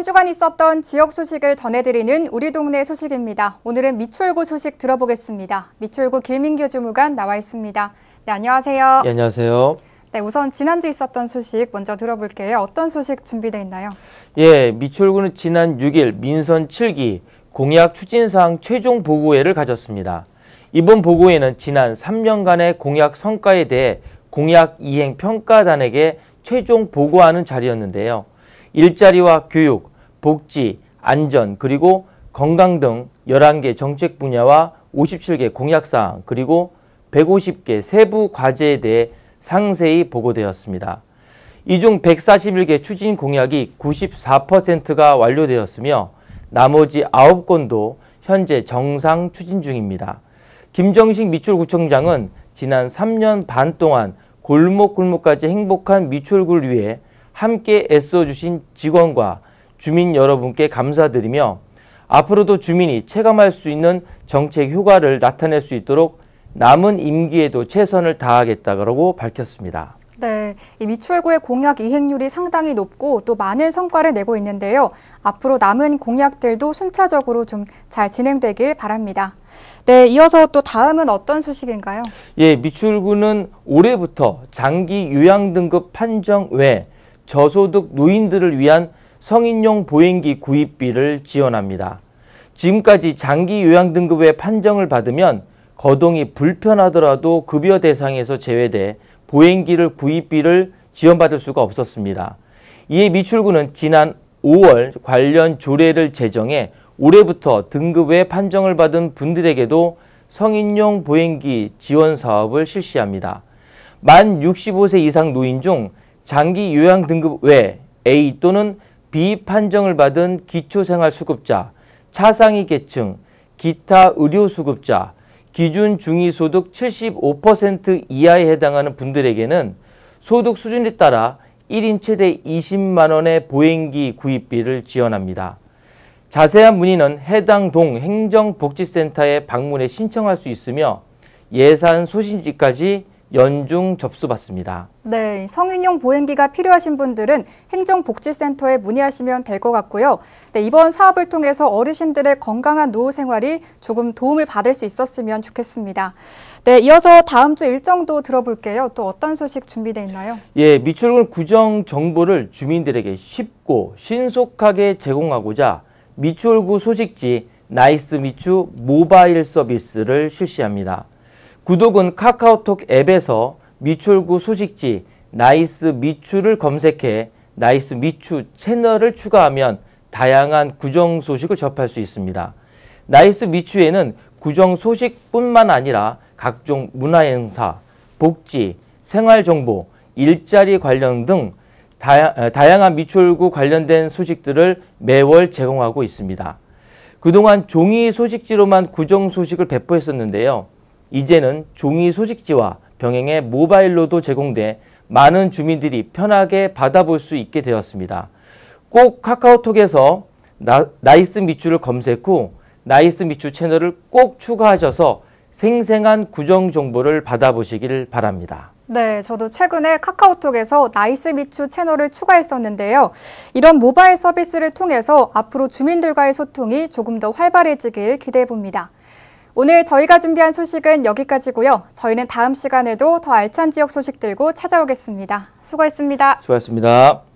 한 주간 있었던 지역 소식을 전해드리는 우리 동네 소식입니다. 오늘은 미추홀구 소식 들어보겠습니다. 미추홀구 길민교 주무관 나와 있습니다. 네, 안녕하세요. 예, 안녕하세요. 네, 우선 지난주 있었던 소식 먼저 들어볼게요. 어떤 소식 준비되어 있나요? 예, 미추홀구는 지난 6일 민선 7기 공약 추진사항 최종 보고회를 가졌습니다. 이번 보고회는 지난 3년간의 공약 성과에 대해 공약 이행 평가단에게 최종 보고하는 자리였는데요. 일자리와 교육, 복지, 안전, 그리고 건강 등 11개 정책 분야와 57개 공약사항, 그리고 150개 세부 과제에 대해 상세히 보고되었습니다. 이 중 141개 추진 공약이 94%가 완료되었으며 나머지 9건도 현재 정상 추진 중입니다. 김정식 미출구청장은 지난 3년 반 동안 골목골목까지 행복한 미출구를 위해 함께 애써주신 직원과 주민 여러분께 감사드리며 앞으로도 주민이 체감할 수 있는 정책 효과를 나타낼 수 있도록 남은 임기에도 최선을 다하겠다고 밝혔습니다. 네, 이 미출구의 공약 이행률이 상당히 높고 또 많은 성과를 내고 있는데요. 앞으로 남은 공약들도 순차적으로 좀 잘 진행되길 바랍니다. 네, 이어서 또 다음은 어떤 소식인가요? 예, 미출구는 올해부터 장기 요양 등급 판정 외 저소득 노인들을 위한 성인용 보행기 구입비를 지원합니다. 지금까지 장기 요양 등급의 판정을 받으면 거동이 불편하더라도 급여 대상에서 제외돼 보행기를 구입비를 지원받을 수가 없었습니다. 이에 미출구는 지난 5월 관련 조례를 제정해 올해부터 등급의 판정을 받은 분들에게도 성인용 보행기 지원 사업을 실시합니다. 만 65세 이상 노인 중 장기 요양 등급 외 A 또는 비판정을 받은 기초생활수급자, 차상위 계층, 기타 의료수급자, 기준 중위소득 75% 이하에 해당하는 분들에게는 소득 수준에 따라 1인 최대 20만 원의 보행기 구입비를 지원합니다. 자세한 문의는 해당 동 행정복지센터에 방문해 신청할 수 있으며 예산 소신지까지 연중 접수받습니다. 네, 성인용 보행기가 필요하신 분들은 행정복지센터에 문의하시면 될 것 같고요. 네, 이번 사업을 통해서 어르신들의 건강한 노후 생활이 조금 도움을 받을 수 있었으면 좋겠습니다. 네, 이어서 다음 주 일정도 들어볼게요. 또 어떤 소식 준비돼 있나요? 예, 미출군 구정 정보를 주민들에게 쉽고 신속하게 제공하고자 미추홀구 소식지 나이스 미추 모바일 서비스를 실시합니다. 구독은 카카오톡 앱에서 미출구 소식지 나이스 미추를 검색해 나이스 미추 채널을 추가하면 다양한 구정 소식을 접할 수 있습니다. 나이스 미추에는 구정 소식뿐만 아니라 각종 문화 행사, 복지, 생활 정보, 일자리 관련 등 어, 다양, 한 미출구 관련된 소식들을 매월 제공하고 있습니다. 그동안 종이 소식지로만 구정 소식을 배포했었는데요. 이제는 종이 소식지와 병행해 모바일로도 제공돼 많은 주민들이 편하게 받아볼 수 있게 되었습니다. 꼭 카카오톡에서 나, 이스 미추를 검색 후 나이스 미추 채널을 꼭 추가하셔서 생생한 구정 정보를 받아보시길 바랍니다. 네, 저도 최근에 카카오톡에서 나이스 미추 채널을 추가했었는데요. 이런 모바일 서비스를 통해서 앞으로 주민들과의 소통이 조금 더 활발해지길 기대해 봅니다. 오늘 저희가 준비한 소식은 여기까지고요. 저희는 다음 시간에도 더 알찬 지역 소식 들고 찾아오겠습니다. 수고했습니다. 수고했습니다.